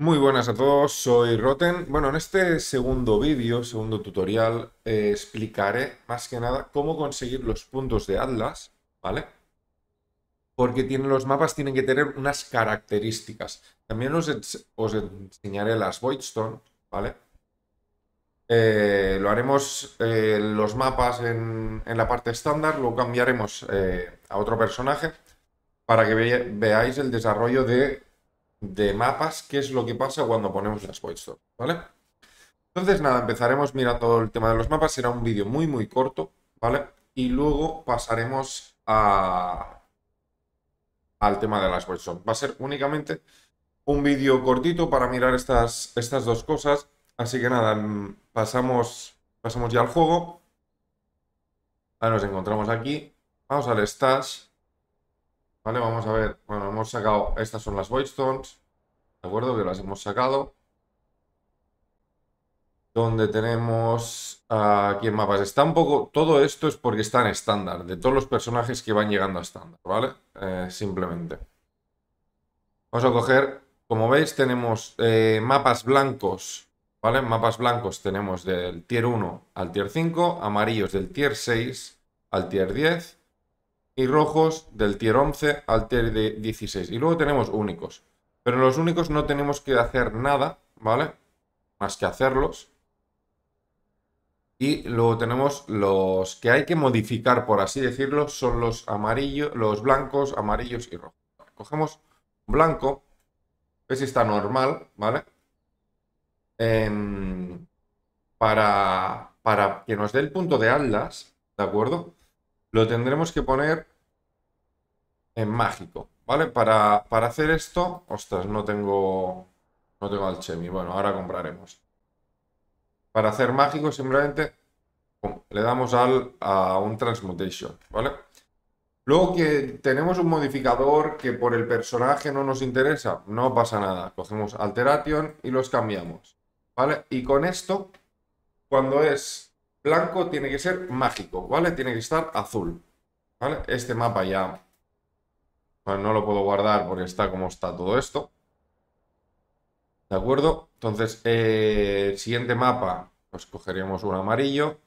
Muy buenas a todos, soy Roten. Bueno, en este segundo vídeo, segundo tutorial, eh, explicaré más que nada cómo conseguir los puntos de Atlas, ¿vale? Porque tienen, los mapas tienen que tener unas características. También os, enseñaré las Voidstone, ¿vale? Eh, lo haremos eh, los mapas en, en, la parte estándar, lo cambiaremos a otro personaje para que veáis el desarrollo de de mapas qué es lo que pasa cuando ponemos las Store, ¿vale? Entonces, nada, empezaremos mirando el tema de los mapas. Será un vídeo muy, muy corto, ¿vale? Y luego pasaremos a... al tema de las Store Va a ser únicamente un vídeo cortito para mirar estas, estas dos cosas. Así que nada, mm, pasamos, pasamos ya al juego. Ahora nos encontramos aquí. Vamos al stash. Vale, vamos a ver. Bueno, hemos sacado... Estas son las Voidstones. ¿De acuerdo? Que las hemos sacado. Donde tenemos... Ah, aquí en mapas está un poco... Todo esto es porque está en estándar. De todos los personajes que van llegando a estándar, ¿vale? Eh, simplemente. Vamos a coger... Como veis, tenemos eh, mapas blancos ¿vale? Mapas blancos tenemos del tier 1 al tier 5, amarillos del tier 6 al tier 10 y rojos del tier 11 al tier de 16. Y luego tenemos únicos. Pero los únicos no tenemos que hacer nada, ¿vale? Más que hacerlos. Y luego tenemos los que hay que modificar, por así decirlo, son los amarillos, los blancos, amarillos y rojos. Cogemos blanco, es si está normal, ¿vale? para, para que nos dé el punto de atlas, ¿de acuerdo? lo tendremos que poner en mágico, ¿vale? Para, para hacer esto, ostras, no tengo, no tengo alchemy, bueno, ahora compraremos. Para hacer mágico simplemente le damos al, a un transmutation, ¿vale? Luego que tenemos un modificador que por el personaje no nos interesa, no pasa nada. Cogemos Alteration y los cambiamos, ¿vale? Y con esto, cuando es blanco tiene que ser mágico, ¿vale? Tiene que estar azul, ¿vale? Este mapa ya pues, no lo puedo guardar porque está como está todo esto. ¿De acuerdo? Entonces, eh, el siguiente mapa, pues cogeremos un amarillo.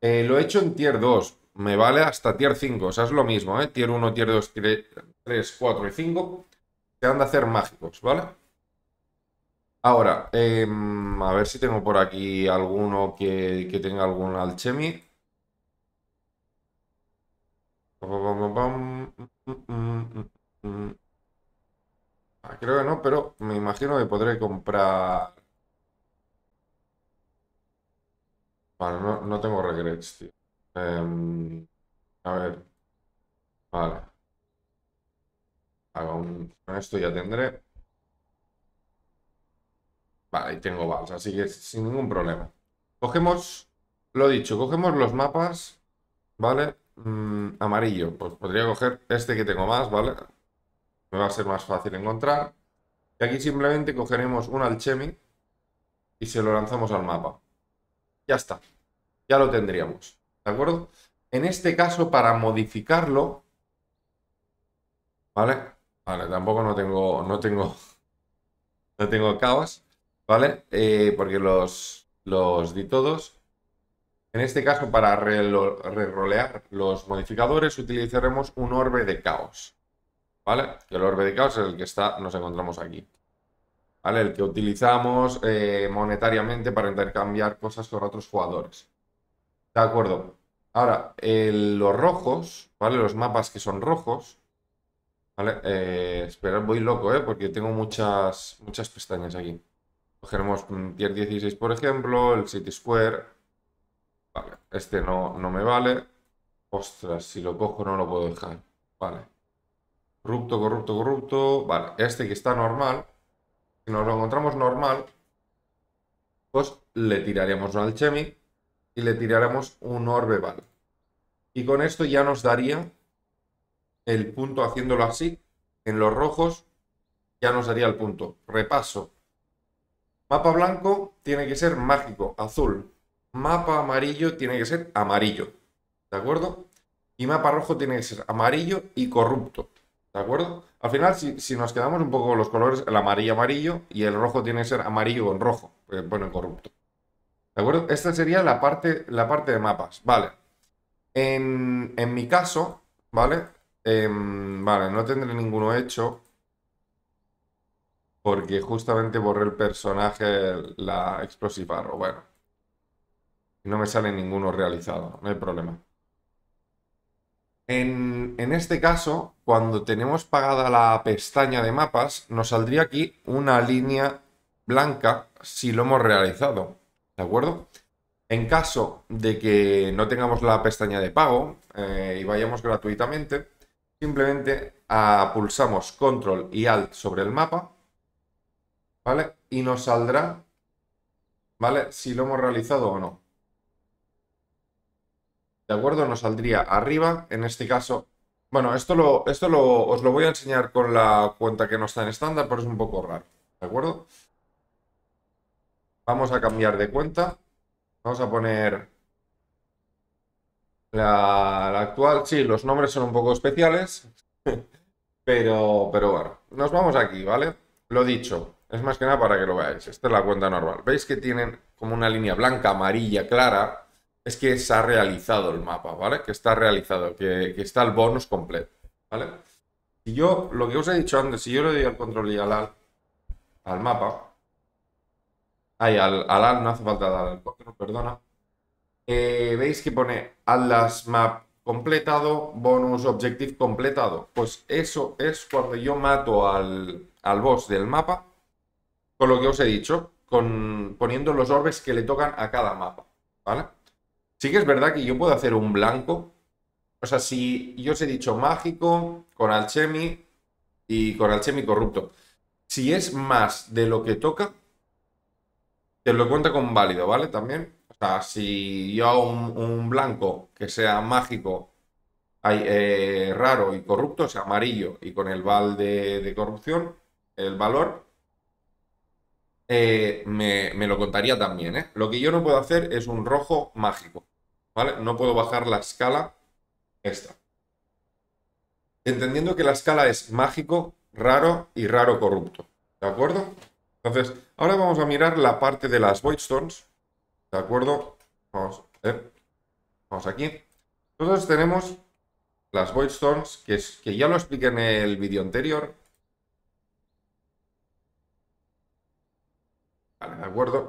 Eh, lo he hecho en tier 2, me vale hasta tier 5, o sea, es lo mismo, ¿eh? Tier 1, tier 2, tier 3, 4 y 5. Se han de hacer mágicos, ¿vale? Ahora, em, a ver si tengo por aquí alguno que, que tenga algún alchemy. Ah, creo que no, pero me imagino que podré comprar... Vale, no, no tengo regrets, tío. Em, a ver. Vale. con esto ya tendré. Vale, y tengo vals, así que sin ningún problema. Cogemos, lo dicho, cogemos los mapas, ¿vale? Mm, amarillo, pues podría coger este que tengo más, ¿vale? Me va a ser más fácil encontrar. Y aquí simplemente cogeremos un alchemy y se lo lanzamos al mapa. Ya está, ya lo tendríamos, ¿de acuerdo? En este caso, para modificarlo, ¿vale? Vale, tampoco no tengo, no tengo, no tengo cabas. ¿Vale? Eh, porque los, los di todos. En este caso, para re los modificadores, utilizaremos un orbe de caos. ¿Vale? el orbe de caos es el que está, nos encontramos aquí. ¿Vale? El que utilizamos eh, monetariamente para intercambiar cosas con otros jugadores. De acuerdo. Ahora, los rojos, ¿vale? Los mapas que son rojos. ¿Vale? Eh, voy loco, ¿eh? Porque tengo muchas, muchas pestañas aquí. Cogemos tier 16, por ejemplo, el City Square. Vale, este no, no me vale. Ostras, si lo cojo no lo puedo dejar. Vale. Corrupto, corrupto, corrupto. Vale, este que está normal. Si nos lo encontramos normal, pues le tiraremos un alchemy y le tiraremos un orbe Y con esto ya nos daría el punto haciéndolo así. En los rojos ya nos daría el punto. Repaso. Mapa blanco tiene que ser mágico, azul. Mapa amarillo tiene que ser amarillo. ¿De acuerdo? Y mapa rojo tiene que ser amarillo y corrupto. ¿De acuerdo? Al final, si, nos quedamos un poco los colores, el amarillo amarillo y el rojo tiene que ser amarillo con rojo. Eh, bueno, corrupto. ¿De acuerdo? Esta sería la parte, la parte de mapas. Vale. En, mi caso, ¿vale? Em, vale, no tendré ninguno hecho. Porque justamente borré el personaje, la explosiva Bueno. No me sale ninguno realizado, no hay problema. En, este caso, cuando tenemos pagada la pestaña de mapas, nos saldría aquí una línea blanca si lo hemos realizado. ¿De acuerdo? En caso de que no tengamos la pestaña de pago eh, y vayamos gratuitamente, simplemente pulsamos Control y Alt sobre el mapa ¿vale? Y nos saldrá, ¿vale? Si lo hemos realizado o no. ¿De acuerdo? Nos saldría arriba, en este caso. Bueno, esto, lo, esto os lo voy a enseñar con la cuenta que no está en estándar, pero es un poco raro. ¿De acuerdo? Vamos a cambiar de cuenta. Vamos a poner la, actual. Sí, los nombres son un poco especiales. pero, pero bueno, nos vamos aquí, ¿vale? Lo dicho, es más que nada para que lo veáis. Esta es la cuenta normal. ¿Veis que tienen como una línea blanca, amarilla, clara? Es que se ha realizado el mapa, ¿vale? Que está realizado, que, está el bonus completo, ¿vale? Si yo, lo que os he dicho antes, si yo le doy al control y al al, al mapa, ay, al, al no hace falta dar perdona, eh, veis que pone Atlas Map completado, bonus objective completado. Pues eso es cuando yo mato al, al boss del mapa con lo que os he dicho, con, poniendo los orbes que le tocan a cada mapa, ¿vale? Sí que es verdad que yo puedo hacer un blanco, o sea, si yo os he dicho mágico, con alchemy y con alchemy corrupto, si es más de lo que toca, te lo cuenta con válido, ¿vale? También, o sea, si yo hago un, blanco que sea mágico, hay, eh, raro y corrupto, o sea, amarillo, y con el val de corrupción, el valor, eh, me, lo contaría también. ¿eh? Lo que yo no puedo hacer es un rojo mágico. ¿vale? No puedo bajar la escala esta. Entendiendo que la escala es mágico, raro y raro corrupto. ¿De acuerdo? Entonces, ahora vamos a mirar la parte de las Voidstones. ¿De acuerdo? Vamos, eh, vamos aquí. Entonces tenemos las Voidstones, que, que ya lo expliqué en el vídeo anterior, ¿de acuerdo?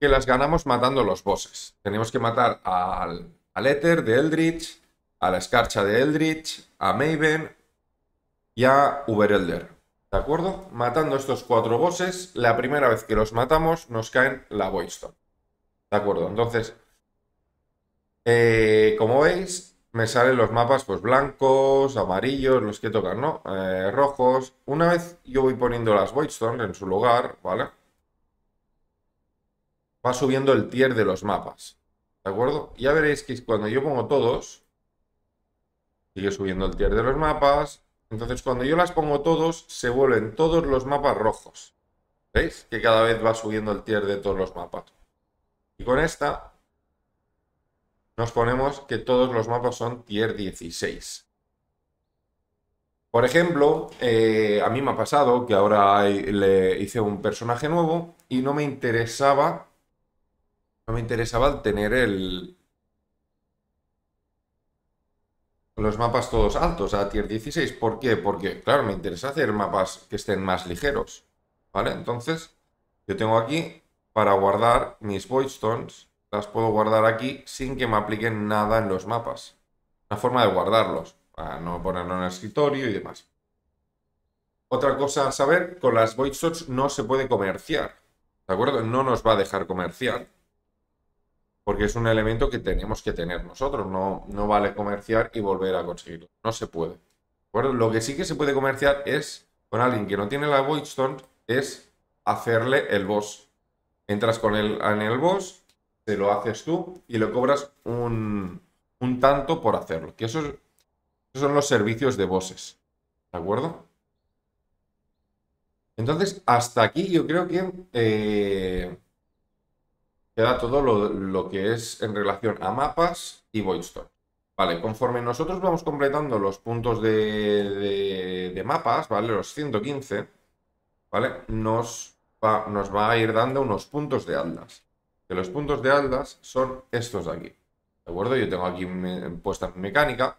Que las ganamos matando los bosses. Tenemos que matar al, al Éter de Eldritch, a la Escarcha de Eldritch, a Maven y a Uber Elder. ¿De acuerdo? Matando estos cuatro bosses, la primera vez que los matamos nos caen la Voidstone. ¿De acuerdo? Entonces, eh, como veis, me salen los mapas pues blancos, amarillos, los que tocan, ¿no? Eh, rojos. Una vez yo voy poniendo las Voidstone en su lugar, ¿vale? va subiendo el tier de los mapas. ¿De acuerdo? Ya veréis que cuando yo pongo todos, sigue subiendo el tier de los mapas. Entonces cuando yo las pongo todos, se vuelven todos los mapas rojos. ¿Veis? Que cada vez va subiendo el tier de todos los mapas. Y con esta nos ponemos que todos los mapas son tier 16. Por ejemplo, eh, a mí me ha pasado que ahora le hice un personaje nuevo y no me interesaba me interesaba tener el... Los mapas todos altos a tier 16. ¿Por qué? Porque, claro, me interesa hacer mapas que estén más ligeros. ¿Vale? Entonces, yo tengo aquí para guardar mis Voidstones. Las puedo guardar aquí sin que me apliquen nada en los mapas. Una forma de guardarlos. Para no ponerlo en el escritorio y demás. Otra cosa a saber, con las Voidstones no se puede comerciar. ¿De acuerdo? No nos va a dejar comerciar porque es un elemento que tenemos que tener nosotros. No, no vale comerciar y volver a conseguirlo. No se puede. lo que sí que se puede comerciar es con alguien que no tiene la Voidstone, es hacerle el boss. Entras con él en el boss, te lo haces tú y le cobras un, un tanto por hacerlo. Que esos, son los servicios de bosses. ¿De acuerdo? Entonces, hasta aquí yo creo que eh, Queda todo lo, que es en relación a mapas y Voidstone. Vale, conforme nosotros vamos completando los puntos de, mapas, ¿vale? Los 115, ¿vale? Nos va, nos va a ir dando unos puntos de aldas. Que los puntos de aldas son estos de aquí. ¿De acuerdo? Yo tengo aquí puesta mecánica.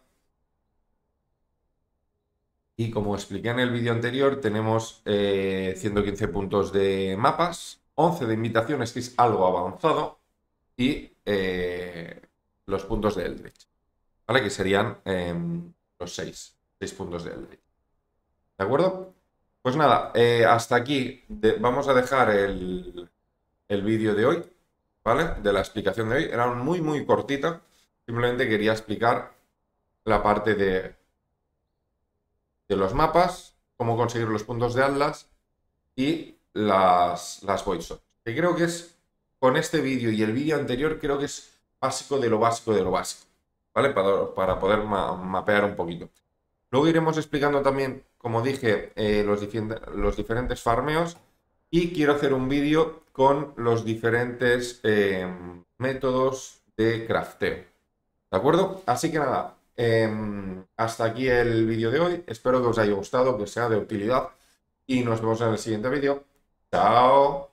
Y como expliqué en el vídeo anterior, tenemos 115 eh, puntos de mapas, 11 de invitaciones, que es algo avanzado, y eh, los puntos de Eldritch. ¿Vale? Que serían em, los 6. 6 puntos de Eldritch. ¿De acuerdo? Pues nada, eh, hasta aquí vamos a dejar el, el vídeo de hoy, ¿vale? De la explicación de hoy. Era muy, muy cortita. Simplemente quería explicar la parte de, de los mapas, cómo conseguir los puntos de Atlas y las, las Que creo que es, con este vídeo y el vídeo anterior, creo que es básico de lo básico de lo básico, ¿vale? Para, para poder mapear un poquito. Luego iremos explicando también, como dije, eh, los, diferentes farmeos y quiero hacer un vídeo con los diferentes eh, métodos de crafteo. ¿De acuerdo? Así que nada, em, hasta aquí el vídeo de hoy. Espero que os haya gustado, que sea de utilidad y nos vemos en el siguiente vídeo. c